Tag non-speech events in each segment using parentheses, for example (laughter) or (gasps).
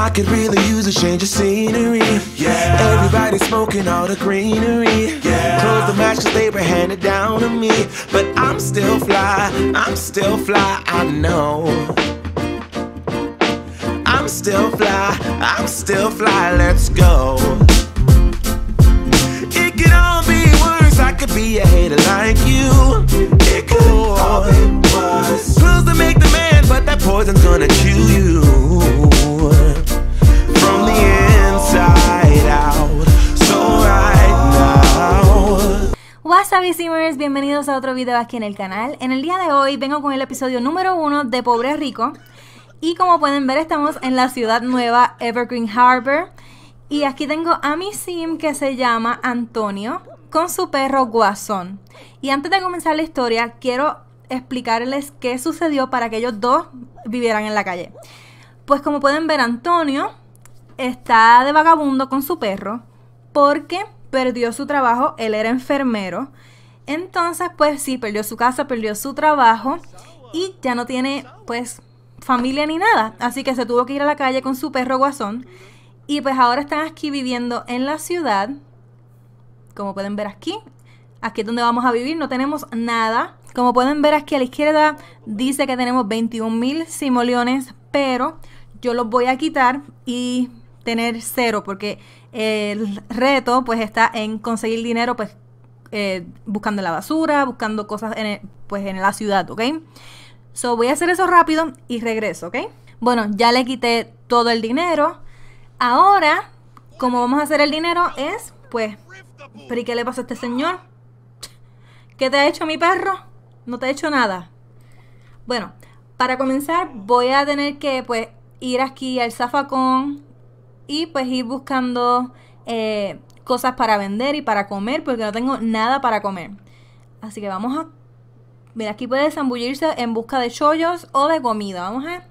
I could really use a change of scenery. Yeah. Everybody smoking all the greenery. Yeah. Close the matches they were handed down to me. But I'm still fly, I'm still fly, I know. I'm still fly, I'm still fly, let's go. It could all be worse, I could be a hater like you. It could all be worse. Pills to make the man, but that poison's gonna chew you. Sabi Simers? Bienvenidos a otro video aquí en el canal. En el día de hoy vengo con el episodio número uno de Pobre Rico. Y como pueden ver, estamos en la ciudad nueva Evergreen Harbor. Y aquí tengo a mi sim que se llama Antonio con su perro Guasón. Y antes de comenzar la historia, quiero explicarles qué sucedió para que ellos dos vivieran en la calle. Pues como pueden ver, Antonio está de vagabundo con su perro porque perdió su trabajo, él era enfermero. Entonces, pues sí, perdió su casa, perdió su trabajo y ya no tiene, pues, familia ni nada. Así que se tuvo que ir a la calle con su perro guasón. Y pues ahora están aquí viviendo en la ciudad. Como pueden ver aquí, aquí es donde vamos a vivir, no tenemos nada. Como pueden ver aquí a la izquierda dice que tenemos 21 mil simoleones, pero yo los voy a quitar y tener cero porque el reto pues está en conseguir dinero pues eh, buscando la basura, buscando cosas en pues en la ciudad, ¿ok? So voy a hacer eso rápido y regreso, ¿ok? Bueno, ya le quité todo el dinero. Ahora, como vamos a hacer el dinero es, pues, ¿pero qué le pasó a este señor? ¿Qué te ha hecho mi perro? No te ha hecho nada. Bueno, para comenzar voy a tener que, pues, ir aquí al zafacón y pues ir buscando eh, cosas para vender y para comer porque no tengo nada para comer. Así que vamos a... Mira, aquí puede desambullirse en busca de chollos o de comida. Vamos a...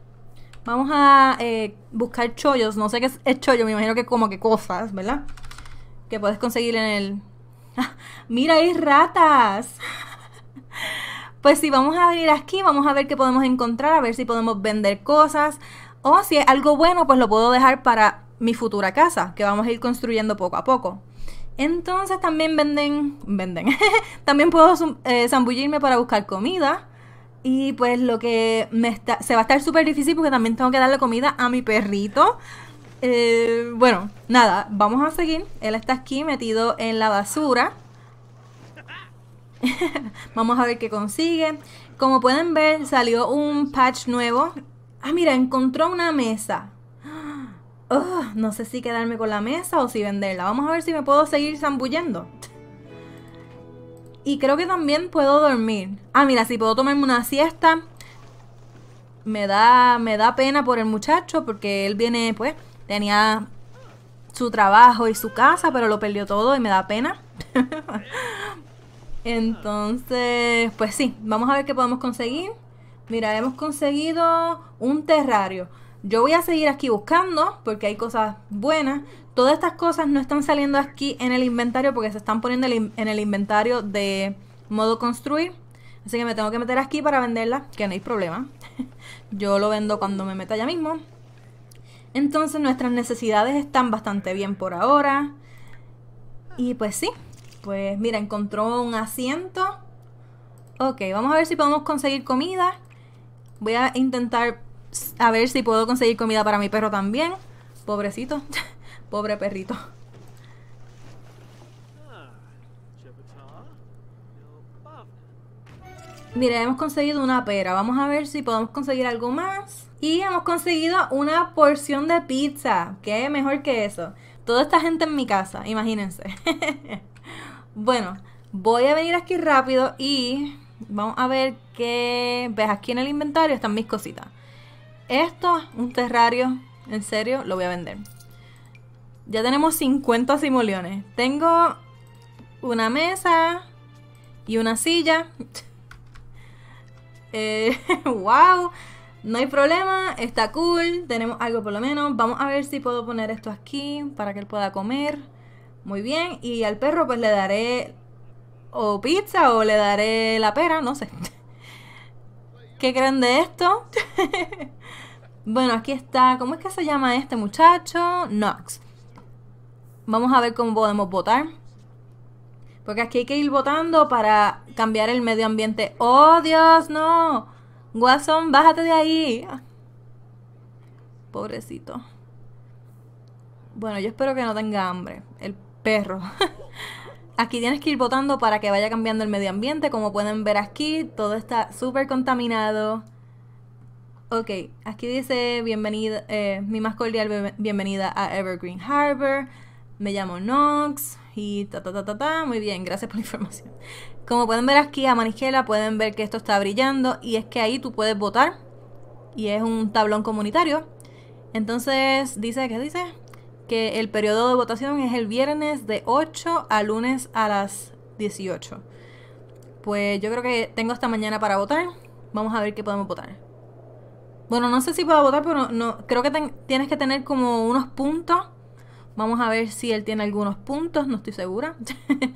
Vamos a eh, buscar chollos. No sé qué es, chollo, me imagino que como que cosas, ¿verdad? Que puedes conseguir en el... (laughs) ¡Mira, hay ratas! (laughs) pues sí, vamos a abrir aquí, vamos a ver qué podemos encontrar, a ver si podemos vender cosas. O si es algo bueno, pues lo puedo dejar para mi futura casa, que vamos a ir construyendo poco a poco. Entonces también venden, venden, (laughs) también puedo eh, zambullirme para buscar comida. Y pues lo que me se va a estar súper difícil porque también tengo que darle comida a mi perrito. Eh, bueno, nada, vamos a seguir. Él está aquí metido en la basura. (laughs) vamos a ver qué consigue. Como pueden ver, salió un patch nuevo. Ah, mira, encontró una mesa no sé si quedarme con la mesa o si venderla. Vamos a ver si me puedo seguir zambullendo. Y creo que también puedo dormir. Ah, mira, si puedo tomarme una siesta. Me da, me da pena por el muchacho porque él viene, pues, tenía su trabajo y su casa, pero lo perdió todo y me da pena. (laughs) Entonces, pues sí, vamos a ver qué podemos conseguir. Mira, hemos conseguido un terrario. Yo voy a seguir aquí buscando porque hay cosas buenas. Todas estas cosas no están saliendo aquí en el inventario porque se están poniendo en el inventario de modo construir. Así que me tengo que meter aquí para venderla, que no hay problema. (laughs) Yo lo vendo cuando me meta ya mismo. Entonces nuestras necesidades están bastante bien por ahora. Y pues sí, pues mira, encontró un asiento. Ok, vamos a ver si podemos conseguir comida. Voy a intentar a ver si puedo conseguir comida para mi perro también. Pobrecito. (laughs) Pobre perrito. Mira, hemos conseguido una pera. Vamos a ver si podemos conseguir algo más. Y hemos conseguido una porción de pizza. ¿Qué mejor que eso? Toda esta gente en mi casa, imagínense. (laughs) bueno, voy a venir aquí rápido y vamos a ver qué... ¿Ves? Aquí en el inventario están mis cositas. Esto, un terrario, en serio, lo voy a vender. Ya tenemos 50 simoleones. Tengo una mesa y una silla. (laughs) Eh, (laughs) wow, no hay problema, está cool, tenemos algo por lo menos. Vamos a ver si puedo poner esto aquí para que él pueda comer. Muy bien, y al perro pues le daré o pizza o le daré la pera, no sé. (laughs) ¿Qué creen de esto? Bueno, aquí está. ¿Cómo es que se llama este muchacho? Nox. Vamos a ver cómo podemos votar. Porque aquí hay que ir votando para cambiar el medio ambiente. ¡Oh, Dios, no! Watson, bájate de ahí. Pobrecito. Bueno, yo espero que no tenga hambre. El perro. (laughs) aquí tienes que ir votando para que vaya cambiando el medio ambiente. Como pueden ver aquí, todo está súper contaminado. Ok, aquí dice bienvenida, eh, mi más cordial bienvenida a Evergreen Harbor. Me llamo Nox y ta ta ta ta ta. Muy bien, gracias por la (laughs) información. Como pueden ver aquí a Manigela, pueden ver que esto está brillando y es que ahí tú puedes votar y es un tablón comunitario. Entonces dice, ¿qué dice? Que el periodo de votación es el viernes de 8 a lunes a las 18. Pues yo creo que tengo esta mañana para votar. Vamos a ver qué podemos votar. Bueno, no sé si puedo votar, pero no, creo que tienes que tener como unos puntos. Vamos a ver si él tiene algunos puntos, no estoy segura.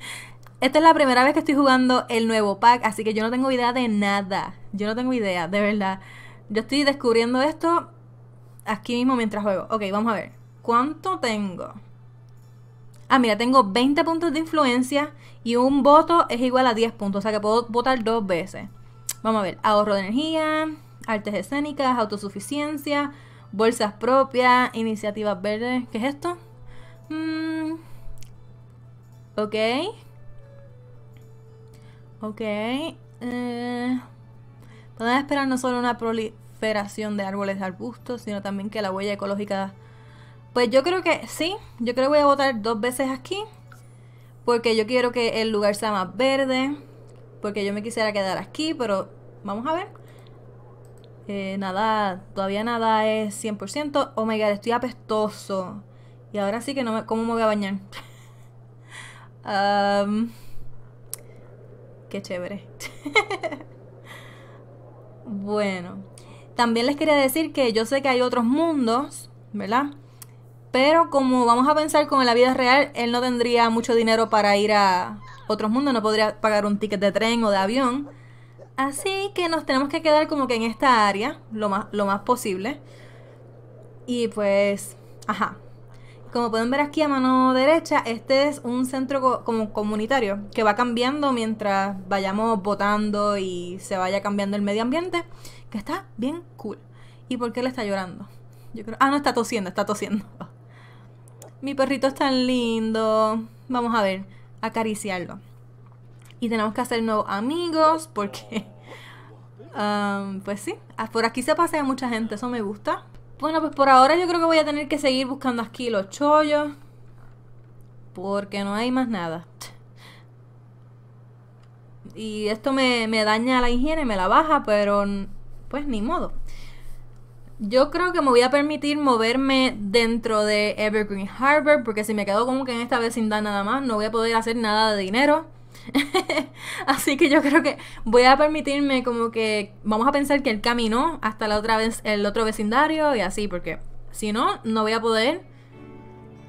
(laughs) Esta es la primera vez que estoy jugando el nuevo pack, así que yo no tengo idea de nada. Yo no tengo idea, de verdad. Yo estoy descubriendo esto aquí mismo mientras juego. Ok, vamos a ver. ¿Cuánto tengo? Ah, mira, tengo 20 puntos de influencia y un voto es igual a 10 puntos. O sea que puedo votar dos veces. Vamos a ver. Ahorro de energía artes escénicas, autosuficiencia, bolsas propias, iniciativas verdes. ¿Qué es esto? Mm, ok. Ok. Eh, podemos esperar no solo una proliferación de árboles y arbustos, sino también que la huella ecológica... Pues yo creo que sí, yo creo que voy a votar dos veces aquí, porque yo quiero que el lugar sea más verde, porque yo me quisiera quedar aquí, pero vamos a ver. Eh, nada, todavía nada es 100%. Oh my god, estoy apestoso. Y ahora sí que no me, ¿cómo me voy a bañar? (laughs) qué chévere. (laughs) bueno, también les quería decir que yo sé que hay otros mundos, ¿verdad? Pero como vamos a pensar con la vida real, él no tendría mucho dinero para ir a otros mundos, no podría pagar un ticket de tren o de avión. Así que nos tenemos que quedar como que en esta área, lo más, lo más posible. Y pues, ajá. Como pueden ver aquí a mano derecha, este es un centro como comunitario que va cambiando mientras vayamos votando y se vaya cambiando el medio ambiente, que está bien cool. ¿Y por qué le está llorando? Yo creo... Ah, no, está tosiendo, está tosiendo. (laughs) Mi perrito es tan lindo. Vamos a ver, acariciarlo. Y tenemos que hacernos amigos porque... (laughs) Um, pues sí, ah, por aquí se a mucha gente, eso me gusta. Bueno, pues por ahora yo creo que voy a tener que seguir buscando aquí los chollos. Porque no hay más nada. Y esto me, me daña la higiene, me la baja, pero pues ni modo. Yo creo que me voy a permitir moverme dentro de Evergreen Harbor, porque si me quedo como que en esta vecindad nada más, no voy a poder hacer nada de dinero. (laughs) Así que yo creo que voy a permitirme como que vamos a pensar que el camino hasta la otra vez, el otro vecindario y así, porque si no, no voy a poder.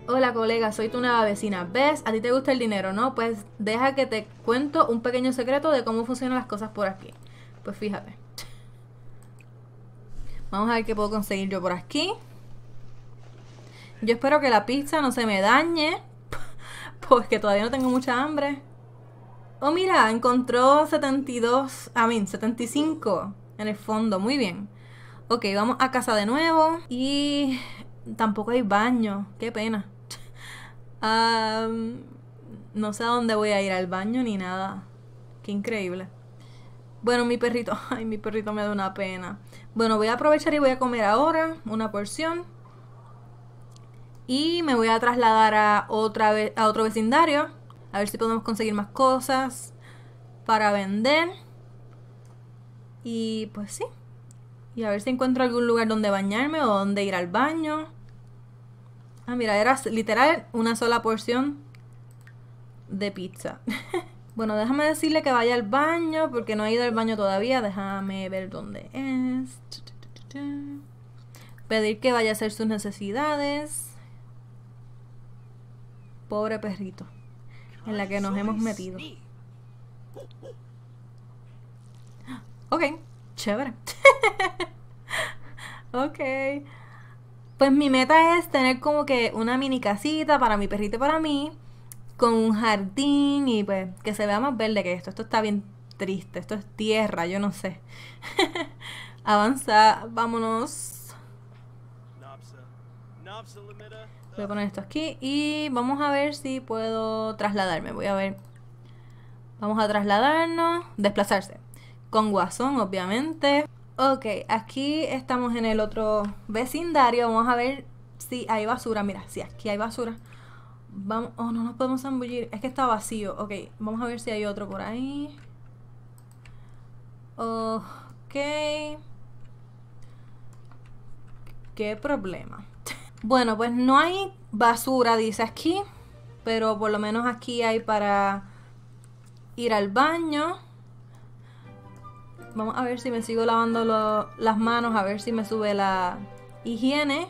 Hola colega, soy tu nueva vecina. ¿Ves? A ti te gusta el dinero, ¿no? Pues deja que te cuento un pequeño secreto de cómo funcionan las cosas por aquí. Pues fíjate. Vamos a ver qué puedo conseguir yo por aquí. Yo espero que la pizza no se me dañe. (laughs) Porque todavía no tengo mucha hambre. Oh, mira, encontró 72, a I 75 en el fondo, muy bien. Ok, vamos a casa de nuevo y tampoco hay baño, qué pena. (laughs) no sé a dónde voy a ir al baño ni nada. Qué increíble. Bueno, mi perrito, (laughs) ay, mi perrito me da una pena. Bueno, voy a aprovechar y voy a comer ahora una porción. Y me voy a trasladar a, otra a otro vecindario a ver si podemos conseguir más cosas para vender. Y pues sí. Y a ver si encuentro algún lugar donde bañarme o donde ir al baño. Ah, mira, era literal una sola porción de pizza. (laughs) bueno, déjame decirle que vaya al baño porque no he ido al baño todavía. Déjame ver dónde es. Pedir que vaya a hacer sus necesidades. Pobre perrito en la que nos hemos metido. Ok, chévere. (laughs) ok. Pues mi meta es tener como que una mini casita para mi perrito y para mí, con un jardín y pues que se vea más verde que esto. Esto está bien triste, esto es tierra, yo no sé. (laughs) Avanza, vámonos. Voy a poner esto aquí y vamos a ver si puedo trasladarme. Voy a ver. Vamos a trasladarnos, desplazarse. Con guasón, obviamente. Ok, aquí estamos en el otro vecindario. Vamos a ver si hay basura. Mira, si aquí hay basura. Vamos, oh, no nos podemos embullir, Es que está vacío. Ok, vamos a ver si hay otro por ahí. Ok. ¿Qué problema? Bueno, pues no hay basura, dice aquí, pero por lo menos aquí hay para ir al baño. Vamos a ver si me sigo lavando las manos, a ver si me sube la higiene.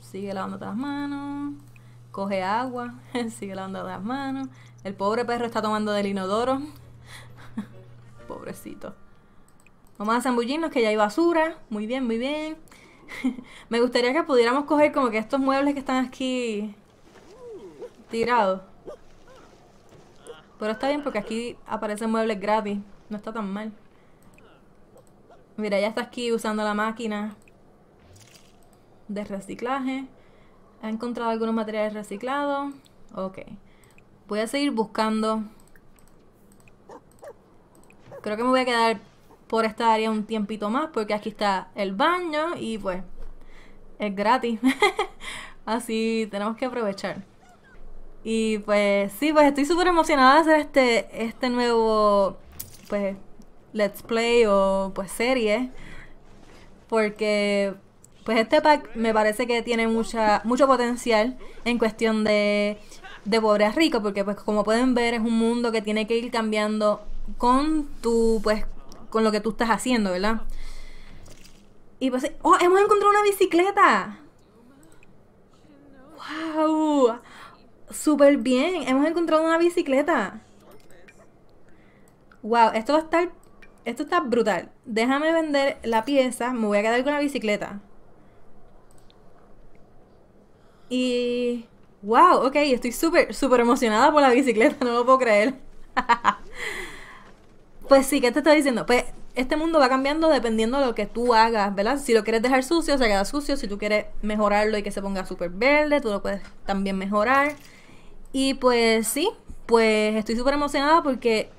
Sigue lavando las manos. Coge agua, (laughs) sigue lavando las manos. El pobre perro está tomando del inodoro. (laughs) Pobrecito. Vamos a zambullirnos que ya hay basura. Muy bien, muy bien. (laughs) Me gustaría que pudiéramos coger como que estos muebles que están aquí tirados. Pero está bien porque aquí aparecen muebles gratis. No está tan mal. Mira, ya está aquí usando la máquina de reciclaje. Ha encontrado algunos materiales reciclados. Ok. Voy a seguir buscando. Creo que me voy a quedar por esta área un tiempito más porque aquí está el baño y pues es gratis. (laughs) Así tenemos que aprovechar. Y pues sí, pues estoy súper emocionada de hacer este, este nuevo pues let's play o pues serie. Porque pues este pack me parece que tiene mucha, mucho potencial en cuestión de, de pobre a rico. Porque pues como pueden ver es un mundo que tiene que ir cambiando con tu pues con lo que tú estás haciendo, ¿verdad? Y pues, ¡oh! Hemos encontrado una bicicleta. ¡Wow! Súper bien. Hemos encontrado una bicicleta. Wow, esto va a estar. Esto está brutal. Déjame vender la pieza. Me voy a quedar con la bicicleta. Y. Wow, ok, estoy súper, súper emocionada por la bicicleta, (laughs) no lo puedo creer. (laughs) Pues sí, ¿qué te estoy diciendo? Pues este mundo va cambiando dependiendo de lo que tú hagas, ¿verdad? Si lo quieres dejar sucio, se queda sucio. Si tú quieres mejorarlo y que se ponga súper verde, tú lo puedes también mejorar. Y pues sí, pues estoy súper emocionada porque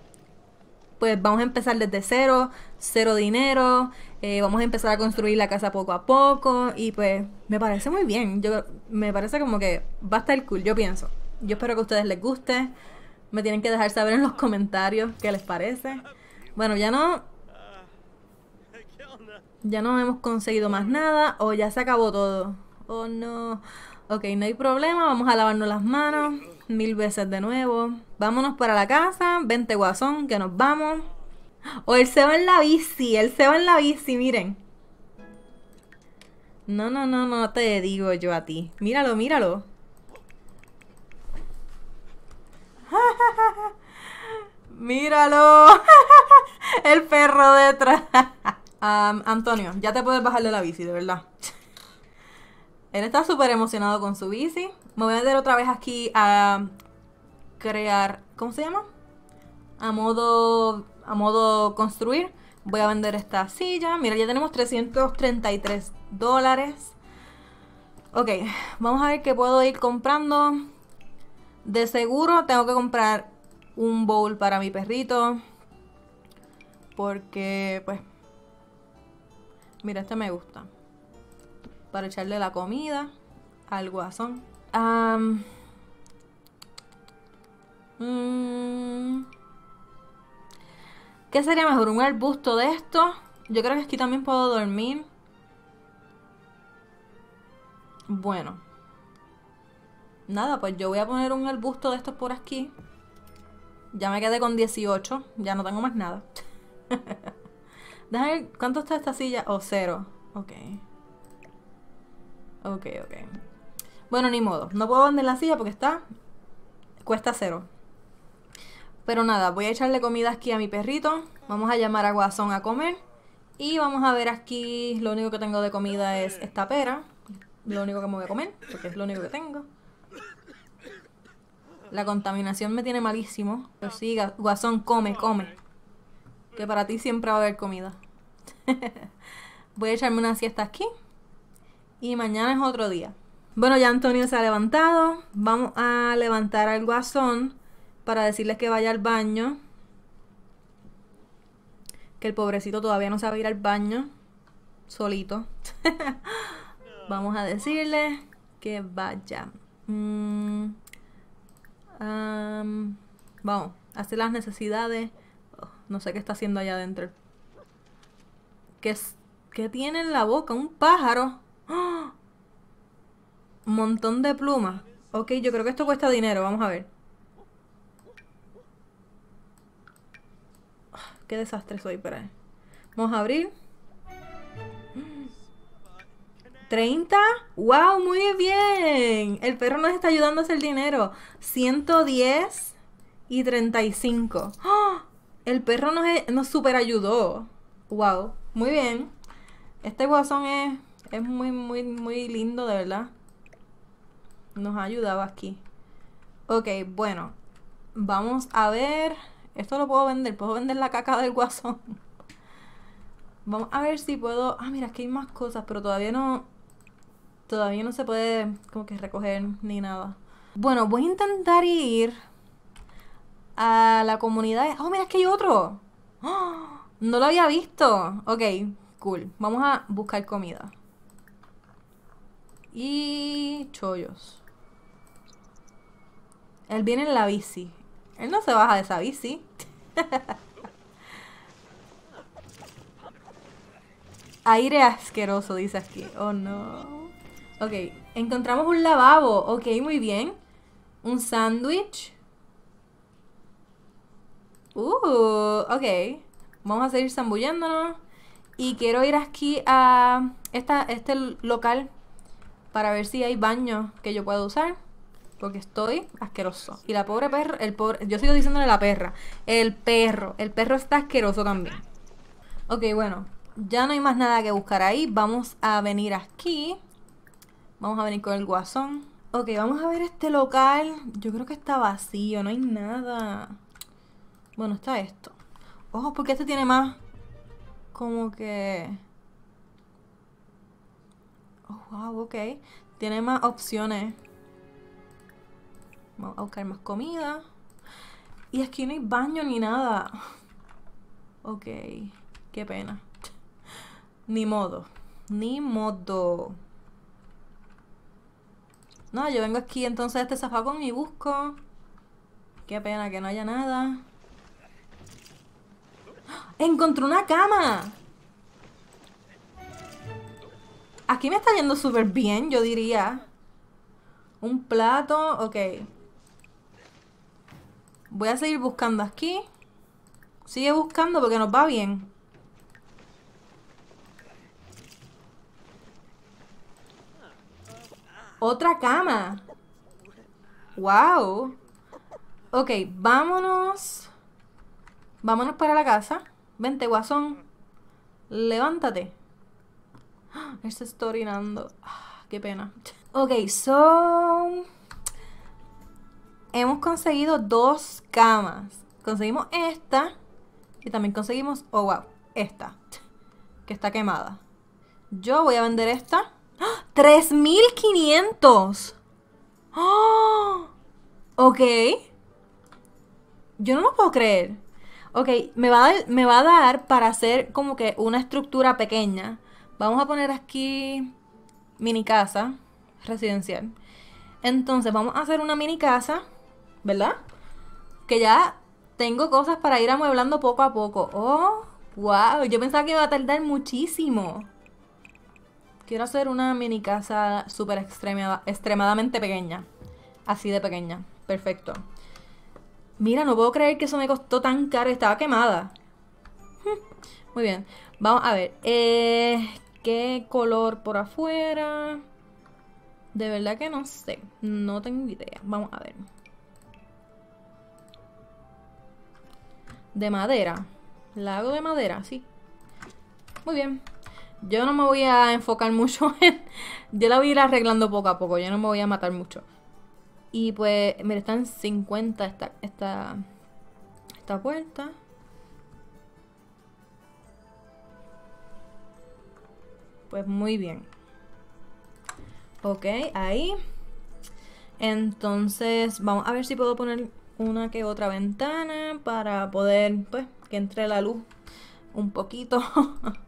pues vamos a empezar desde cero, cero dinero, eh, vamos a empezar a construir la casa poco a poco y pues me parece muy bien, yo me parece como que va a estar cool, yo pienso. Yo espero que a ustedes les guste. Me tienen que dejar saber en los comentarios qué les parece. Bueno, ya no... Ya no hemos conseguido más nada o ya se acabó todo. Oh no. Ok, no hay problema, vamos a lavarnos las manos mil veces de nuevo. Vámonos para la casa, vente guasón, que nos vamos. O el él se va en la bici, él se va en la bici, miren. No, no, no, no te digo yo a ti. Míralo, míralo. Míralo. (laughs) El perro detrás. (laughs) Antonio, ya te puedes bajar de la bici, de verdad. Él está súper emocionado con su bici. Me voy a meter otra vez aquí a crear. ¿Cómo se llama? A modo. A modo construir. Voy a vender esta silla. Mira, ya tenemos 333 dólares. Ok, vamos a ver qué puedo ir comprando. De seguro tengo que comprar un bowl para mi perrito. Porque, pues... Mira, este me gusta. Para echarle la comida al guasón. Mm, ¿Qué sería mejor? ¿Un arbusto de esto? Yo creo que aquí también puedo dormir. Bueno, Nada, pues yo voy a poner un arbusto de estos por aquí. Ya me quedé con 18. Ya no tengo más nada. (laughs) Déjame ver, ¿cuánto está esta silla? O oh, cero. Ok. Ok, ok. Bueno, ni modo. No puedo vender la silla porque está... Cuesta cero. Pero nada, voy a echarle comida aquí a mi perrito. Vamos a llamar a Guasón a comer. Y vamos a ver aquí... Lo único que tengo de comida es esta pera. Lo único que me voy a comer, porque es lo único que tengo. La contaminación me tiene malísimo. Pero siga, Guasón, come, come. Que para ti siempre va a haber comida. (laughs) Voy a echarme una siesta aquí. Y mañana es otro día. Bueno, ya Antonio se ha levantado. Vamos a levantar al guasón para decirle que vaya al baño. Que el pobrecito todavía no sabe ir al baño. Solito. (laughs) Vamos a decirle que vaya. Mm vamos, hace las necesidades. Oh, no sé qué está haciendo allá adentro. ¿Qué, es, tiene en la boca? Un pájaro. ¡Ah! Un montón de plumas. Ok, yo creo que esto cuesta dinero. Vamos a ver. Ah, qué desastre soy para eh. Vamos a abrir. 30. ¡Wow! Muy bien. El perro nos está ayudando a hacer dinero. 110 y 35. ¡Ah! El perro nos, e, nos super ayudó. ¡Wow! Muy bien. Este guasón es, es muy, muy, muy lindo, de verdad. Nos ha ayudado aquí. Ok, bueno. Vamos a ver. Esto lo puedo vender. Puedo vender la caca del guasón. (laughs) Vamos a ver si puedo... Ah, mira, aquí hay más cosas, pero todavía no, todavía no se puede como que recoger ni nada. Bueno, voy a intentar ir a la comunidad. Oh, mira, es que hay otro. (gasps) No lo había visto. Ok, cool. Vamos a buscar comida. Y chollos. Él viene en la bici. Él no se baja de esa bici. (laughs) Aire asqueroso, dice aquí. Oh no. Ok, encontramos un lavabo. Ok, muy bien. Un sándwich. Uh, ok. Vamos a seguir zambulléndonos Y quiero ir aquí a este local para ver si hay baño que yo pueda usar. Porque estoy asqueroso. Y la pobre perra, el pobre, yo sigo diciéndole la perra. El perro, el perro está asqueroso también. Ok, bueno, ya no hay más nada que buscar ahí. Vamos a venir aquí. Vamos a venir con el guasón. Ok, vamos a ver este local. Yo creo que está vacío, no hay nada. Bueno, está esto. Ojo, porque este tiene más... Como que... Oh, wow, ok. Tiene más opciones. Vamos a buscar más comida. Y aquí no hay baño ni nada. Ok, qué pena. (laughs) Ni modo. Ni modo. No, yo vengo aquí entonces a este zafacón y busco. Qué pena que no haya nada. ¡Ah! Encontró una cama! Aquí me está yendo súper bien, yo diría. Un plato, ok. Voy a seguir buscando aquí. Sigue buscando porque nos va bien. Otra cama. Wow. Ok, vámonos. Vámonos para la casa. Vente, guasón. Levántate. (gasps) Esto está orinando. Ah, qué pena. Ok, so... Hemos conseguido dos camas. Conseguimos esta. Y también conseguimos, oh wow, esta. Que está quemada. Yo voy a vender esta. ¡3500! ¡Oh! (gasps) Ok. Yo no lo puedo creer. Ok, me va, a, me va a dar para hacer como que una estructura pequeña. Vamos a poner aquí mini casa residencial. Entonces vamos a hacer una mini casa, ¿verdad? Que ya tengo cosas para ir amueblando poco a poco. ¡Oh! ¡Wow! Yo pensaba que iba a tardar muchísimo. Quiero hacer una mini casa súper extremadamente pequeña. Así de pequeña. Perfecto. Mira, no puedo creer que eso me costó tan caro. Estaba quemada. (laughs) Muy bien. Vamos a ver. Eh, ¿Qué color por afuera? De verdad que no sé. No tengo idea. Vamos a ver. De madera. Lago de madera, sí. Muy bien. Yo no me voy a enfocar mucho (laughs) en... Yo la voy a ir arreglando poco a poco, yo no me voy a matar mucho. Y pues, me están 50 esta, esta, esta puerta. Pues muy bien. Ok, ahí. Entonces, vamos a ver si puedo poner una que otra ventana para poder, pues, que entre la luz un poquito. (laughs)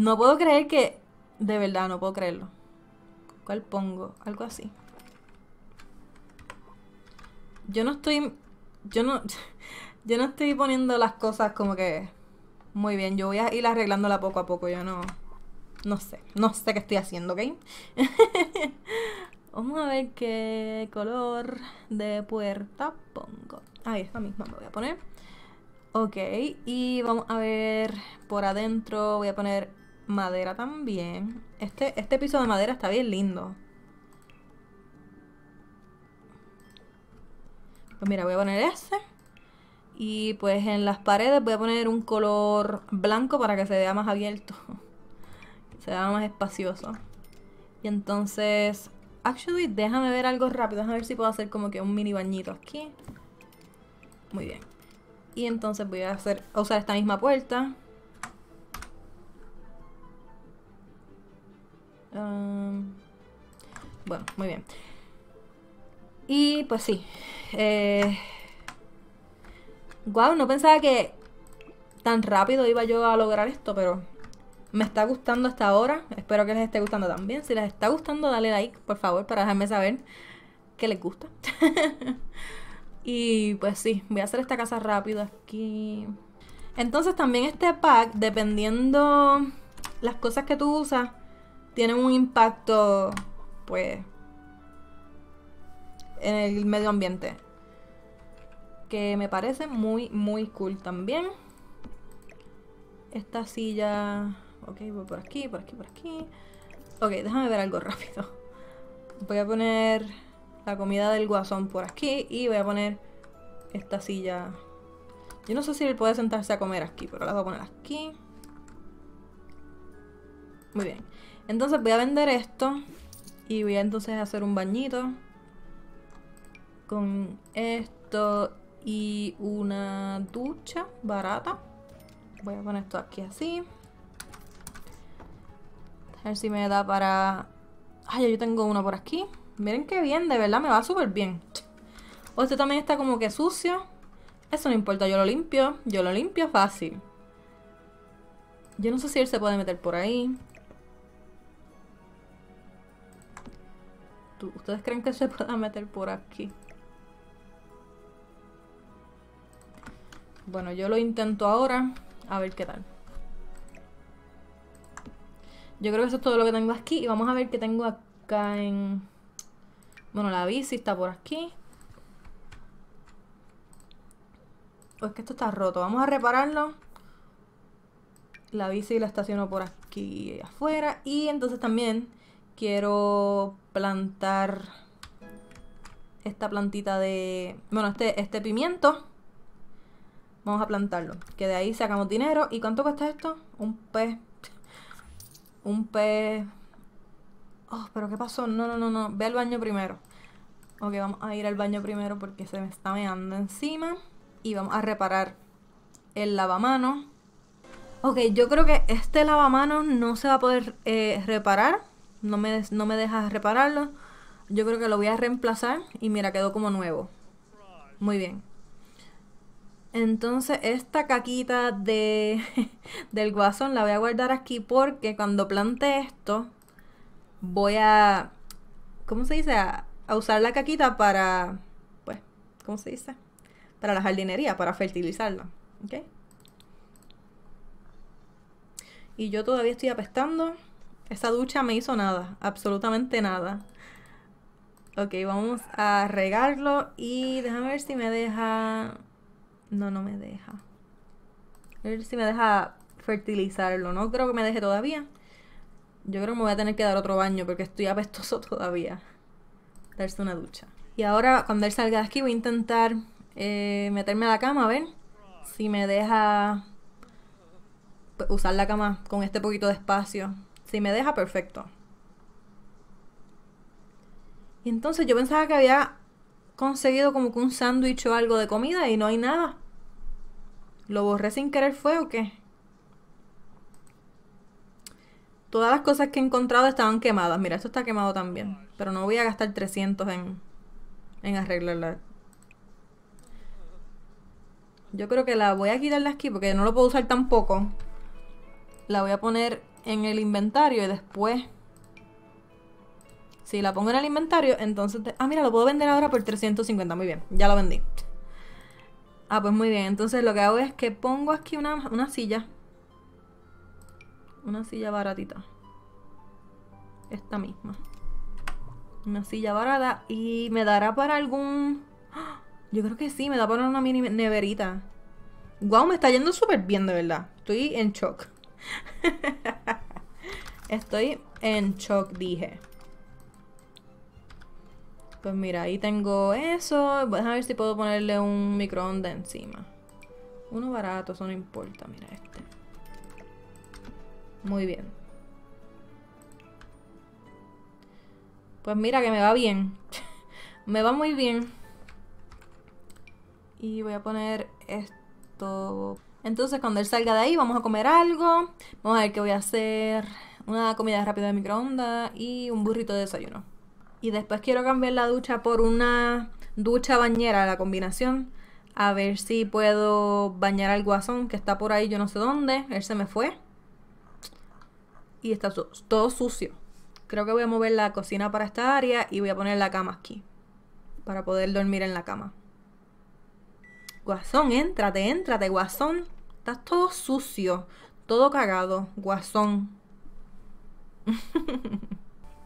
No puedo creer que... De verdad, no puedo creerlo. ¿Cuál pongo? Algo así. Yo no estoy... Yo no... (laughs) Yo no estoy poniendo las cosas como que... Muy bien, yo voy a ir arreglándola poco a poco. Yo no... No sé. No sé qué estoy haciendo, ¿ok? (laughs) Vamos a ver qué color de puerta pongo. Ahí, esta misma me voy a poner. Ok, y vamos a ver por adentro. Voy a poner Madera también. Este, este piso de madera está bien lindo. Pues mira, voy a poner ese. Y pues en las paredes voy a poner un color blanco para que se vea más abierto. (laughs) se vea más espacioso. Y entonces... Actually, déjame ver algo rápido. A ver si puedo hacer como que un mini bañito aquí. Muy bien. Y entonces voy a hacer... usar esta misma puerta. bueno, muy bien. Y pues sí. wow, eh, no pensaba que tan rápido iba yo a lograr esto, pero me está gustando hasta ahora. Espero que les esté gustando también. Si les está gustando, dale like, por favor, para dejarme saber que les gusta. (laughs) y pues sí, voy a hacer esta casa rápido aquí. Entonces también este pack, dependiendo las cosas que tú usas, tienen un impacto, pues, en el medio ambiente. Que me parece muy, muy cool también. Esta silla... Ok, voy por aquí, por aquí, por aquí. Ok, déjame ver algo (laughs) rápido. Voy a poner la comida del guasón por aquí y voy a poner esta silla. Yo no sé si él puede sentarse a comer aquí, pero la voy a poner aquí. Muy bien. Entonces voy a vender esto. Y voy a entonces hacer un bañito. Con esto y una ducha barata. Voy a poner esto aquí así. A ver si me da para... Ay, yo tengo uno por aquí. Miren qué bien, de verdad me va súper bien. O este también está como que sucio. Eso no importa, yo lo limpio. Yo lo limpio fácil. Yo no sé si él se puede meter por ahí. ¿Ustedes creen que se pueda meter por aquí? Bueno, yo lo intento ahora. A ver qué tal. Yo creo que eso es todo lo que tengo aquí. Y vamos a ver qué tengo acá en... Bueno, la bici está por aquí. O oh, que esto está roto. Vamos a repararlo. La bici la estaciono por aquí afuera. Y entonces también quiero plantar esta plantita de... Bueno, este, este pimiento. Vamos a plantarlo. Que de ahí sacamos dinero. ¿Y cuánto cuesta esto? Un pez. Un pez... Oh, pero ¿qué pasó? No, no, no, no. Ve al baño primero. Ok, vamos a ir al baño primero porque se me está meando encima. Y vamos a reparar el lavamanos. Ok, yo creo que este lavamanos no se va a poder eh, reparar no me, no deja repararlo. Yo creo que lo voy a reemplazar y mira, quedó como nuevo. Muy bien. Entonces esta caquita de, (laughs) del guasón la voy a guardar aquí porque cuando plante esto voy a, ¿cómo se dice? A, usar la caquita para, pues, ¿cómo se dice? Para la jardinería, para fertilizarla. ¿Ok? Y yo todavía estoy apestando. Esa ducha me hizo nada, absolutamente nada. Ok, vamos a regarlo y déjame ver si me deja... No, no me deja. A ver si me deja fertilizarlo. No creo que me deje todavía. Yo creo que me voy a tener que dar otro baño porque estoy apestoso (laughs) todavía. Darse una ducha. Y ahora cuando él salga de aquí voy a intentar eh, meterme a la cama, a ver si me deja pues, usar la cama con este poquito de espacio. Si me deja, perfecto. Y entonces yo pensaba que había conseguido como que un sándwich o algo de comida y no hay nada. ¿Lo borré sin querer fue o qué? Todas las cosas que he encontrado estaban quemadas. Mira, esto está quemado también. Pero no voy a gastar 300 en, en arreglarla. Yo creo que la voy a quitar de aquí porque no lo puedo usar tampoco. La voy a poner en el inventario y después... Si la pongo en el inventario, entonces... Ah, mira, lo puedo vender ahora por 350. Muy bien, ya lo vendí. Ah, pues muy bien. Entonces lo que hago es que pongo aquí una, una silla. Una silla baratita. Esta misma. Una silla barata. Y me dará para algún... ¡ah! Yo creo que sí, me da para una mini neverita. Wow, me está yendo súper bien, de verdad. Estoy en shock. (laughs) Estoy en shock, dije. Pues mira, ahí tengo eso. Voy a ver si puedo ponerle un microondas encima. Uno barato, eso no importa. Mira este. Muy bien. Pues mira que me va bien. (laughs) me va muy bien. Y voy a poner esto entonces, cuando él salga de ahí, vamos a comer algo. Vamos a ver qué voy a hacer. Una comida rápida de microondas y un burrito de desayuno. Y después quiero cambiar la ducha por una ducha bañera, la combinación. A ver si puedo bañar al guasón que está por ahí, yo no sé dónde. Él se me fue. Y está todo sucio. Creo que voy a mover la cocina para esta área y voy a poner la cama aquí. Para poder dormir en la cama. Guasón, éntrate, éntrate, guasón. Estás todo sucio, todo cagado, guasón. (laughs)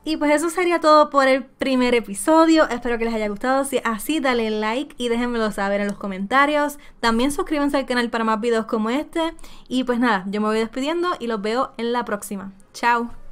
Y pues eso sería todo por el primer episodio. Espero que les haya gustado. Si es así, dale like y déjenmelo saber en los comentarios. También suscríbanse al canal para más videos como este. Y pues nada, yo me voy despidiendo y los veo en la próxima. Chao.